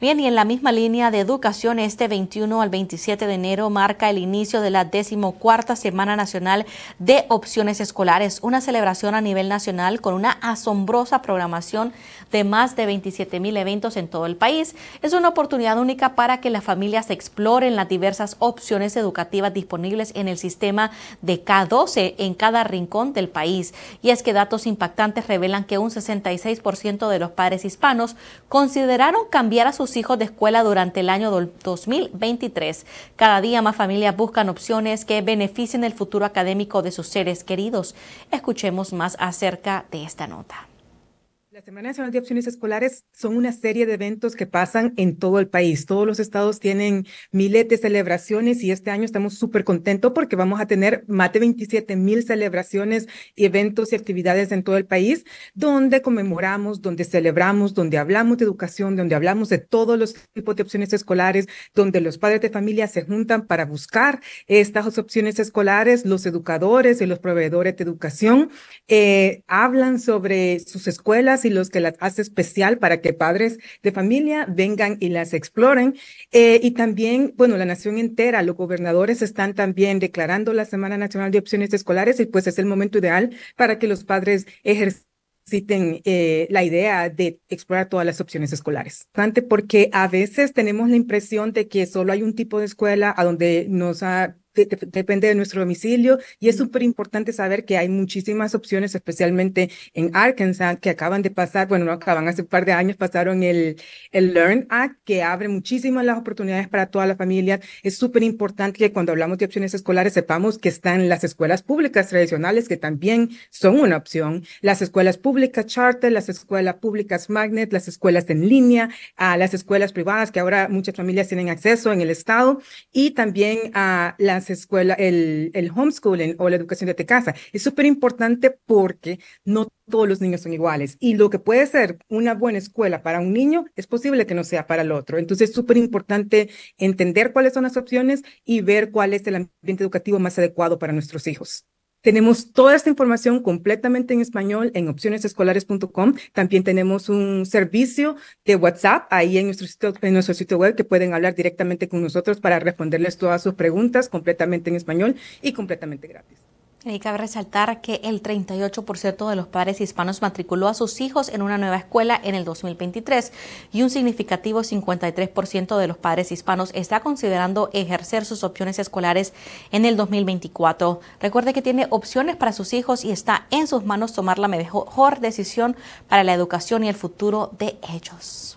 Bien, y en la misma línea de educación, este 21 al 27 de enero marca el inicio de la decimocuarta Semana Nacional de Opciones Escolares, una celebración a nivel nacional con una asombrosa programación de más de 27 mil eventos en todo el país. Es una oportunidad única para que las familias exploren las diversas opciones educativas disponibles en el sistema de K12 en cada rincón del país. Y es que datos impactantes revelan que un 66% de los padres hispanos consideraron cambiar a sus hijos de escuela durante el año 2023. Cada día más familias buscan opciones que beneficien el futuro académico de sus seres queridos. Escuchemos más acerca de esta nota. La Semana Nacional de Opciones Escolares son una serie de eventos que pasan en todo el país. Todos los estados tienen miles de celebraciones y este año estamos súper contentos porque vamos a tener más de 27 mil celebraciones y eventos y actividades en todo el país donde conmemoramos, donde celebramos, donde hablamos de educación, donde hablamos de todos los tipos de opciones escolares, donde los padres de familia se juntan para buscar estas opciones escolares, los educadores y los proveedores de educación eh, hablan sobre sus escuelas y los que las hace especial para que padres de familia vengan y las exploren. Eh, y también, bueno, la nación entera, los gobernadores están también declarando la Semana Nacional de Opciones Escolares y pues es el momento ideal para que los padres ejerciten eh, la idea de explorar todas las opciones escolares. Porque a veces tenemos la impresión de que solo hay un tipo de escuela a donde nos ha depende de nuestro domicilio y es súper importante saber que hay muchísimas opciones, especialmente en Arkansas, que acaban de pasar, bueno, no acaban, hace un par de años pasaron el, el Learn Act, que abre muchísimas las oportunidades para toda la familia. Es súper importante que cuando hablamos de opciones escolares sepamos que están las escuelas públicas tradicionales, que también son una opción, las escuelas públicas charter, las escuelas públicas magnet, las escuelas en línea, a las escuelas privadas que ahora muchas familias tienen acceso en el estado y también a las escuela, el, homeschooling o la educación tu casa. Es súper importante porque no todos los niños son iguales y lo que puede ser una buena escuela para un niño es posible que no sea para el otro. Entonces es súper importante entender cuáles son las opciones y ver cuál es el ambiente educativo más adecuado para nuestros hijos. Tenemos toda esta información completamente en español en opcionesescolares.com. También tenemos un servicio de WhatsApp ahí en nuestro, sitio, en nuestro sitio web que pueden hablar directamente con nosotros para responderles todas sus preguntas completamente en español y completamente gratis. Y cabe resaltar que el 38% de los padres hispanos matriculó a sus hijos en una nueva escuela en el 2023 y un significativo 53% de los padres hispanos está considerando ejercer sus opciones escolares en el 2024. Recuerde que tiene opciones para sus hijos y está en sus manos tomar la mejor decisión para la educación y el futuro de ellos.